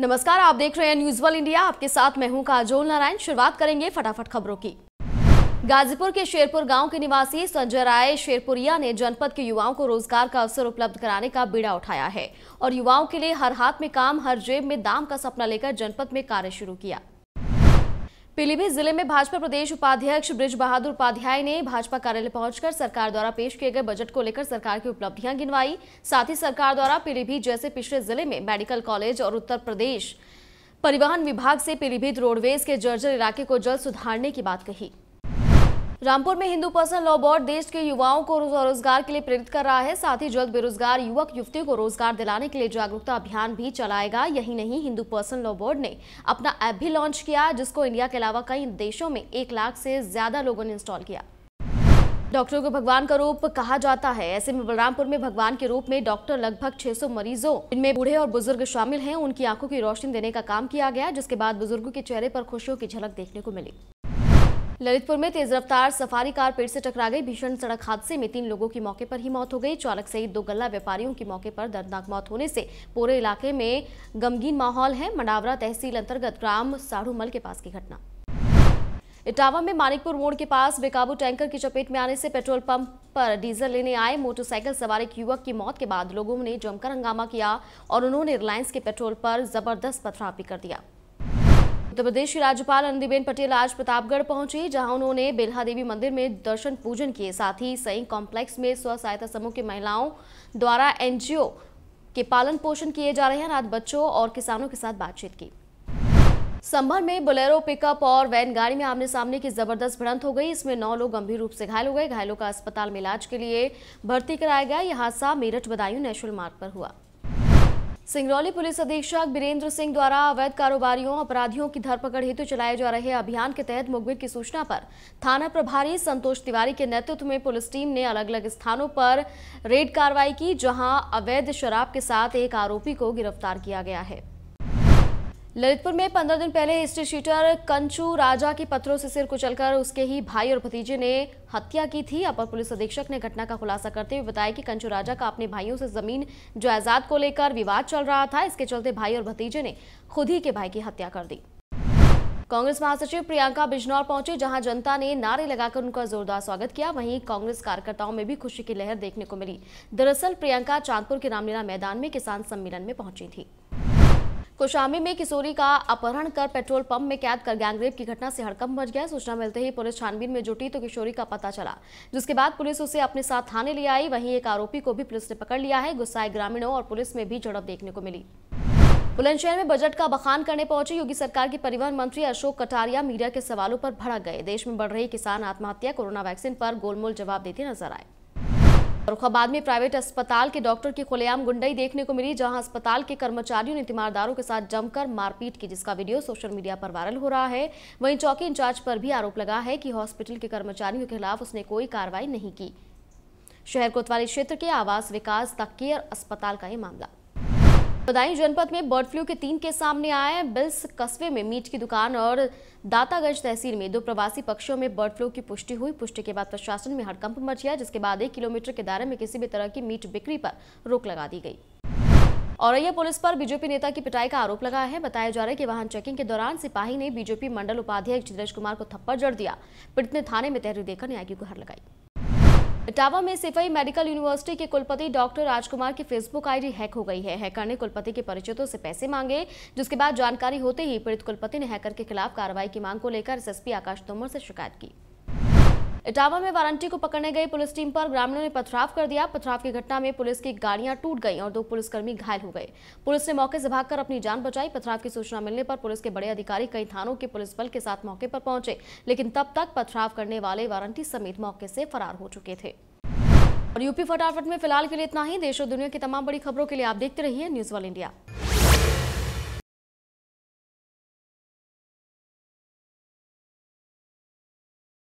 नमस्कार आप देख रहे हैं न्यूज वन इंडिया आपके साथ मैं हूं काजोल नारायण शुरुआत करेंगे फटाफट खबरों की गाजीपुर के शेरपुर गांव के निवासी संजय राय शेरपुरिया ने जनपद के युवाओं को रोजगार का अवसर उपलब्ध कराने का बीड़ा उठाया है और युवाओं के लिए हर हाथ में काम हर जेब में दाम का सपना लेकर जनपद में कार्य शुरू किया पीलीभीत जिले में भाजपा प्रदेश उपाध्यक्ष ब्रिज बहादुर उपाध्याय ने भाजपा कार्यालय पहुंचकर सरकार द्वारा पेश किए गए बजट को लेकर सरकार की उपलब्धियां गिनवाई साथ ही सरकार द्वारा पीलीभीत जैसे पिछड़े जिले में मेडिकल कॉलेज और उत्तर प्रदेश परिवहन विभाग से पीलीभीत रोडवेज के जर्जर इलाके को जल्द सुधारने की बात कही रामपुर में हिंदू पर्सनल लॉ बोर्ड देश के युवाओं को रोजगार के लिए प्रेरित कर रहा है साथ ही जल्द बेरोजगार युवक युवतियों को रोजगार दिलाने के लिए जागरूकता अभियान भी चलाएगा यही नहीं हिंदू पर्सनल लॉ बोर्ड ने अपना ऐप भी लॉन्च किया जिसको इंडिया के अलावा कई देशों में एक लाख से ज्यादा लोगों ने इंस्टॉल किया डॉक्टरों को भगवान का रूप कहा जाता है ऐसे में बलरामपुर में भगवान के रूप में डॉक्टर लगभग 600 मरीजों इनमें बूढ़े और बुजुर्ग शामिल हैं उनकी आंखों की रोशनी देने का काम किया गया जिसके बाद बुजुर्गों के चेहरे पर खुशियों की झलक देखने को मिली ललितपुर में तेज रफ्तार सफारी कार पेड़ से टकरा गई भीषण सड़क हादसे में तीन लोगों की मौके पर ही मौत हो गई चालक सहित दो गल्ला व्यापारियों की मौके पर दर्दनाक मौत होने से पूरे इलाके में गमगीन माहौल है मंडावरा तहसील अंतर्गत ग्राम साढ़ूमल के पास की घटना इटावा में मानिकपुर मोड़ के पास बेकाबू टैंकर की चपेट में आने से पेट्रोल पंप पर डीजल लेने आए मोटरसाइकिल सवार एक युवक की मौत के बाद लोगों ने जमकर हंगामा किया और उन्होंने रिलायंस के पेट्रोल पर जबरदस्त पथराव भी कर दिया उत्तर प्रदेश की राज्यपाल आनंदीबेन पटेल आज प्रतापगढ़ पहुंची जहां उन्होंने बेलहा देवी मंदिर में दर्शन पूजन किए साथ ही सई कॉम्प्लेक्स में स्व सहायता समूह की महिलाओं द्वारा एनजीओ के पालन पोषण किए जा रहे अनाथ बच्चों और किसानों के साथ बातचीत की संभल में बोलेरो पिकअप और वैन गाड़ी में आमने सामने की जबरदस्त भिड़ंत हो गई इसमें नौ लोग गंभीर रूप से घायल हो गए घायलों का अस्पताल में इलाज के लिए भर्ती कराया गया यह हादसा मेरठ बदायूं नेशनल मार्ग पर हुआ सिंगरौली पुलिस अधीक्षक बीरेंद्र सिंह द्वारा अवैध कारोबारियों अपराधियों की धरपकड़ हेतु चलाए जा रहे अभियान के तहत मुखबिर की सूचना पर थाना प्रभारी संतोष तिवारी के नेतृत्व में पुलिस टीम ने अलग अलग स्थानों पर रेड कार्रवाई की जहां अवैध शराब के साथ एक आरोपी को गिरफ्तार किया गया है ललितपुर में पंद्रह दिन पहले हिस्ट्री शीटर कंचू राजा के पत्थरों से सिर कुचलकर उसके ही भाई और भतीजे ने हत्या की थी अपर पुलिस अधीक्षक ने घटना का खुलासा करते हुए बताया कि कंचू राजा का अपने भाइयों से जमीन जायदाद को लेकर विवाद चल रहा था इसके चलते भाई और भतीजे ने खुद ही के भाई की हत्या कर दी कांग्रेस महासचिव प्रियंका बिजनौर पहुंचे जहां जनता ने नारे लगाकर उनका जोरदार स्वागत किया वहीं कांग्रेस कार्यकर्ताओं में भी खुशी की लहर देखने को मिली दरअसल प्रियंका चांदपुर के रामलीला मैदान में किसान सम्मेलन में पहुंची थी कोशामी में किशोरी का अपहरण कर पेट्रोल पंप में कैद कर गैंगरेप की घटना से हड़कंप मच गया सूचना मिलते ही पुलिस छानबीन में जुटी तो किशोरी का पता चला जिसके बाद पुलिस उसे अपने साथ थाने ले आई वहीं एक आरोपी को भी पुलिस ने पकड़ लिया है गुस्साए ग्रामीणों और पुलिस में भी झड़प देखने को मिली बुलंदशहर में बजट का बखान करने पहुंचे योगी सरकार के परिवहन मंत्री अशोक कटारिया मीडिया के सवालों पर भड़क गए देश में बढ़ रही किसान आत्महत्या कोरोना वैक्सीन पर गोलमोल जवाब देते नजर आए फरुखाबाद में प्राइवेट अस्पताल के डॉक्टर की खुलेआम गुंडई देखने को मिली जहां अस्पताल के कर्मचारियों ने तीमारदारों के साथ जमकर मारपीट की जिसका वीडियो सोशल मीडिया पर वायरल हो रहा है वहीं चौकी इंचार्ज पर भी आरोप लगा है कि हॉस्पिटल के कर्मचारियों के खिलाफ उसने कोई कार्रवाई नहीं की शहर कोतवाली क्षेत्र के आवास विकास तक अस्पताल का यह मामला बदायूं जनपद में बर्ड फ्लू के तीन केस सामने आए बिल्स कस्बे में मीट की दुकान और दातागंज तहसील में दो प्रवासी पक्षियों में बर्ड फ्लू की पुष्टि हुई पुष्टि के बाद प्रशासन में हड़कंप मच गया जिसके बाद एक किलोमीटर के दायरे में किसी भी तरह की मीट बिक्री पर रोक लगा दी गई औरैया पुलिस पर बीजेपी नेता की पिटाई का आरोप लगा है बताया जा रहा है कि वाहन चेकिंग के दौरान सिपाही ने बीजेपी मंडल उपाध्यक्ष चंद्रेश कुमार को थप्पड़ जड़ दिया पीड़ित ने थाने में तहरीर देकर न्याय की गुहार लगाई इटावा में सिफाई मेडिकल यूनिवर्सिटी के कुलपति डॉक्टर राजकुमार की फेसबुक आईडी हैक हो गई है हैकर ने कुलपति के परिचितों से पैसे मांगे जिसके बाद जानकारी होते ही पीड़ित कुलपति ने हैकर के खिलाफ कार्रवाई की मांग को लेकर एसएसपी आकाश तोमर से शिकायत की इटावा में वारंटी को पकड़ने गई पुलिस टीम पर ग्रामीणों ने पथराव कर दिया पथराव की घटना में पुलिस की गाड़ियां टूट गई और दो पुलिसकर्मी घायल हो गए पुलिस ने मौके से भागकर अपनी जान बचाई पथराव की सूचना मिलने पर पुलिस के बड़े अधिकारी कई थानों के पुलिस बल के साथ मौके पर पहुंचे लेकिन तब तक पथराव करने वाले वारंटी समेत मौके से फरार हो चुके थे और यूपी फटाफट में फिलहाल के लिए इतना ही देश और दुनिया की तमाम बड़ी खबरों के लिए आप देखते रहिए न्यूज वाल इंडिया